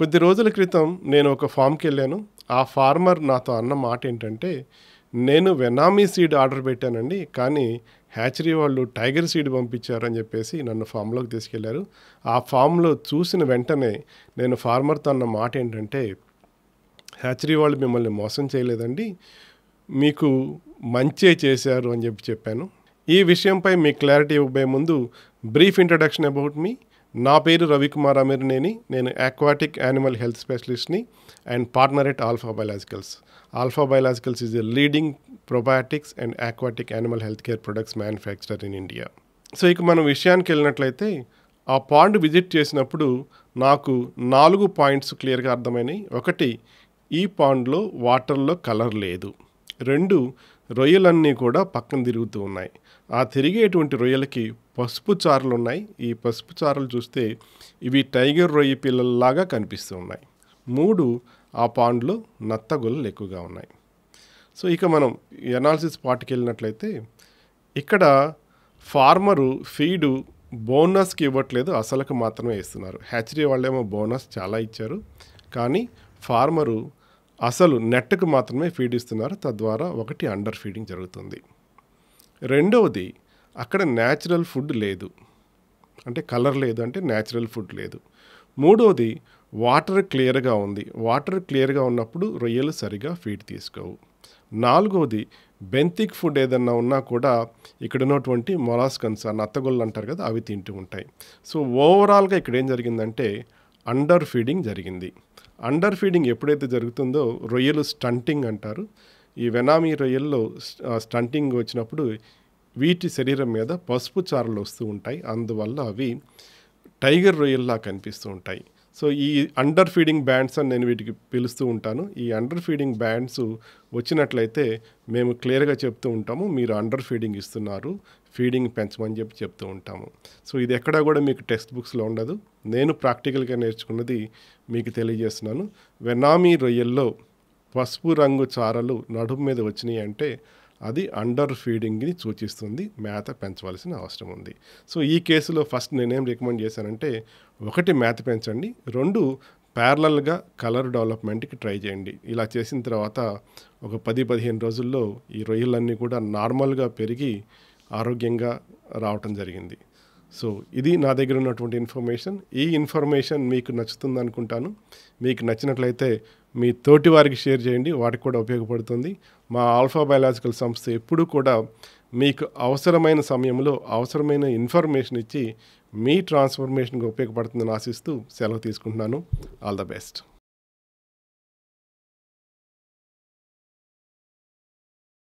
కొద్ది రోజుల క్రితం నేను ఒక ఫామ్కి వెళ్ళాను ఆ ఫార్మర్ నాతో అన్న మాట ఏంటంటే నేను వెనామీ సీడ్ ఆర్డర్ పెట్టానండి కానీ హ్యాచరీ వాళ్ళు టైగర్ సీడ్ పంపించారని చెప్పేసి నన్ను ఫామ్లోకి తీసుకెళ్లారు ఆ ఫామ్లో చూసిన వెంటనే నేను ఫార్మర్తో అన్న మాట ఏంటంటే హ్యాచరీ వాళ్ళు మిమ్మల్ని మోసం చేయలేదండి మీకు మంచే చేశారు అని చెప్పి చెప్పాను ఈ విషయంపై మీ క్లారిటీ ఇవ్వబోయే ముందు బ్రీఫ్ ఇంట్రడక్షన్ అబౌట్ మీ నా పేరు రవికుమార్ అమీర్నేని నేను ఆక్వాటిక్ యానిమల్ హెల్త్ స్పెషలిస్ట్ని and partner at alpha biologicals alpha biologicals is a leading probiotics and aquatic animal health care products manufacturer in India so ఇక మనం విషయానికి వెళ్ళినట్లయితే ఆ పాండ్ విజిట్ చేసినప్పుడు నాకు నాలుగు పాయింట్స్ క్లియర్గా అర్థమైనాయి ఒకటి ఈ పాండ్లో వాటర్లో కలర్ లేదు రెండు రొయ్యలన్నీ కూడా పక్కన తిరుగుతూ ఉన్నాయి ఆ తిరిగేటువంటి రొయ్యలకి పసుపు చారలు ఉన్నాయి ఈ పసుపు చారలు చూస్తే ఇవి టైగర్ రొయ్య పిల్లల్లాగా కనిపిస్తూ ఉన్నాయి మూడు ఆ పాండ్లో నత్తగొల్లలు ఎక్కువగా ఉన్నాయి సో ఇక మనం ఎనాలిసిస్ పార్ట్కి వెళ్ళినట్లయితే ఇక్కడ ఫార్మరు ఫీడు బోనస్కి ఇవ్వట్లేదు అసలకు మాత్రమే ఇస్తున్నారు హ్యాచరీ వాళ్ళేమో బోనస్ చాలా ఇచ్చారు కానీ ఫార్మరు అసలు నెట్కు మాత్రమే ఫీడ్ ఇస్తున్నారు తద్వారా ఒకటి అండర్ ఫీడింగ్ జరుగుతుంది రెండవది అక్కడ న్యాచురల్ ఫుడ్ లేదు అంటే కలర్ లేదు అంటే న్యాచురల్ ఫుడ్ లేదు మూడవది వాటర్ క్లియర్గా ఉంది వాటర్ క్లియర్గా ఉన్నప్పుడు రొయ్యలు సరిగా ఫీడ్ తీసుకోవు నాలుగవది బెంతిక్ ఫుడ్ ఏదన్నా ఉన్నా కూడా ఇక్కడ ఉన్నటువంటి మొలాస్కన్స్ నత్తగొల్లు అంటారు కదా అవి తింటూ ఉంటాయి సో ఓవరాల్గా ఇక్కడ ఏం జరిగిందంటే అండర్ ఫీడింగ్ జరిగింది అండర్ ఫీడింగ్ ఎప్పుడైతే జరుగుతుందో రొయ్యలు స్టంటింగ్ అంటారు ఈ వెనామీ రొయ్యల్లో స్టంటింగ్ వచ్చినప్పుడు వీటి శరీరం మీద పసుపు చారలు వస్తూ ఉంటాయి అందువల్ల అవి టైగర్ రొయ్యల్లా కనిపిస్తూ ఉంటాయి సో ఈ అండర్ ఫీడింగ్ బ్యాండ్స్ అని నేను వీటికి పిలుస్తూ ఉంటాను ఈ అండర్ ఫీడింగ్ బ్యాండ్స్ వచ్చినట్లయితే మేము క్లియర్గా చెప్తూ ఉంటాము మీరు అండర్ ఫీడింగ్ ఇస్తున్నారు ఫీడింగ్ పెంచమని చెప్పి చెప్తూ ఉంటాము సో ఇది ఎక్కడా కూడా మీకు టెక్స్ట్ బుక్స్లో ఉండదు నేను ప్రాక్టికల్గా నేర్చుకున్నది మీకు తెలియజేస్తున్నాను వెనామీ రొయ్యల్లో పసుపు రంగు చారలు నడుము మీద వచ్చినాయి అంటే అది అండర్ ఫీడింగ్ని సూచిస్తుంది మేత పెంచవలసిన అవసరం ఉంది సో ఈ కేసులో ఫస్ట్ నేనేం రికమెండ్ చేశానంటే ఒకటి మేత పెంచండి రెండు ప్యారలల్గా కలర్ డెవలప్మెంట్కి ట్రై చేయండి ఇలా చేసిన తర్వాత ఒక పది పదిహేను రోజుల్లో ఈ రొయ్యలన్నీ కూడా నార్మల్గా పెరిగి ఆరోగ్యంగా రావటం జరిగింది సో ఇది నా దగ్గర ఉన్నటువంటి ఇన్ఫర్మేషన్ ఈ ఇన్ఫర్మేషన్ మీకు నచ్చుతుంది అనుకుంటాను మీకు నచ్చినట్లయితే మీ తోటి వారికి షేర్ చేయండి వాటికి కూడా ఉపయోగపడుతుంది మా ఆల్ఫా బయాలజికల్ సంస్థ ఎప్పుడూ కూడా మీకు అవసరమైన సమయంలో అవసరమైన ఇన్ఫర్మేషన్ ఇచ్చి మీ ట్రాన్స్ఫర్మేషన్కి ఉపయోగపడుతుందని ఆశిస్తూ సెలవు తీసుకుంటున్నాను ఆల్ ద బెస్ట్